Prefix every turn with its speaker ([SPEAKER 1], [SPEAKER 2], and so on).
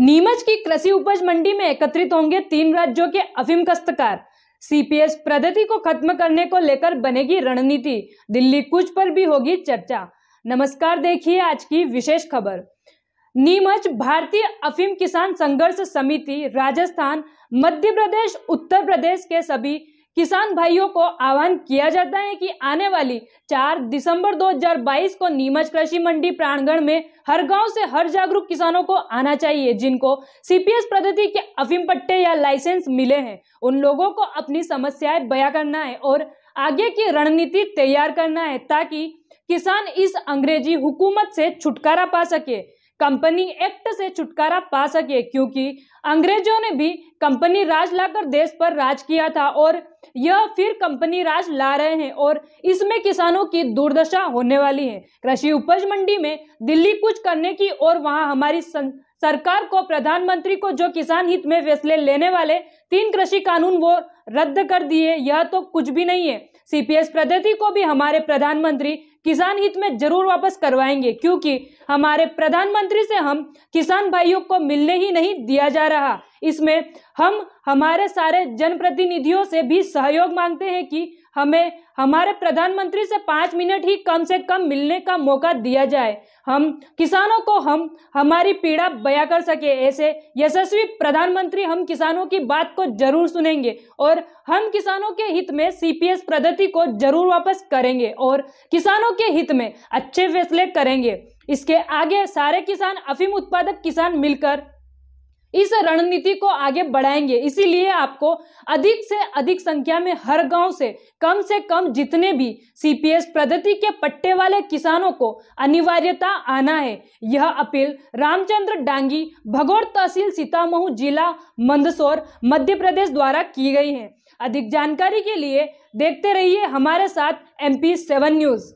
[SPEAKER 1] नीमच की कृषि उपज मंडी में एकत्रित होंगे तीन राज्यों के अफीम कस्तकार सीपीएस प्रगति को खत्म करने को लेकर बनेगी रणनीति दिल्ली कुछ पर भी होगी चर्चा नमस्कार देखिए आज की विशेष खबर नीमच भारतीय अफीम किसान संघर्ष समिति राजस्थान मध्य प्रदेश उत्तर प्रदेश के सभी किसान भाइयों को आह्वान किया जाता है कि आने वाली 4 दिसंबर 2022 को नीमच कृषि मंडी प्रांगण में हर गांव से हर जागरूक किसानों को आना चाहिए जिनको सीपीएस पद्धति के अफीम पट्टे या लाइसेंस मिले हैं उन लोगों को अपनी समस्याएं बयां करना है और आगे की रणनीति तैयार करना है ताकि किसान इस अंग्रेजी हुकूमत से छुटकारा पा सके कंपनी एक्ट से छुटकारा पा सके क्योंकि अंग्रेजों ने भी कंपनी राज लाकर देश पर राज किया था और यह फिर कंपनी राज ला रहे हैं और इसमें किसानों की दुर्दशा होने वाली है कृषि उपज मंडी में दिल्ली कुछ करने की और वहां हमारी सं... सरकार को प्रधानमंत्री को जो किसान हित में फैसले लेने वाले तीन कृषि कानून वो रद्द कर दिए यह तो कुछ भी नहीं है सीपीएस पद्धति को भी हमारे प्रधानमंत्री किसान हित में जरूर वापस करवाएंगे क्योंकि हमारे प्रधानमंत्री से हम किसान भाइयों को मिलने ही नहीं दिया जा रहा इसमें हम हमारे सारे जनप्रतिनिधियों से भी सहयोग मांगते हैं कि हमें हमारे प्रधानमंत्री से पाँच मिनट ही कम से कम मिलने का मौका दिया जाए हम किसानों को हम हमारी पीड़ा बया कर सके ऐसे यशस्वी प्रधानमंत्री हम किसानों की बात को जरूर सुनेंगे और हम किसानों के हित में सीपीएस पद्धति को जरूर वापस करेंगे और किसानों के हित में अच्छे फैसले करेंगे इसके आगे सारे किसान अफीम उत्पादक किसान मिलकर इस रणनीति को आगे बढ़ाएंगे इसीलिए आपको अधिक से अधिक संख्या में हर गांव से कम से कम जितने भी सीपीएस प्रगति के पट्टे वाले किसानों को अनिवार्यता आना है यह अपील रामचंद्र डांगी भगोर तहसील सीतामहू जिला मंदसौर मध्य प्रदेश द्वारा की गई है अधिक जानकारी के लिए देखते रहिए हमारे साथ एमपी सेवन न्यूज़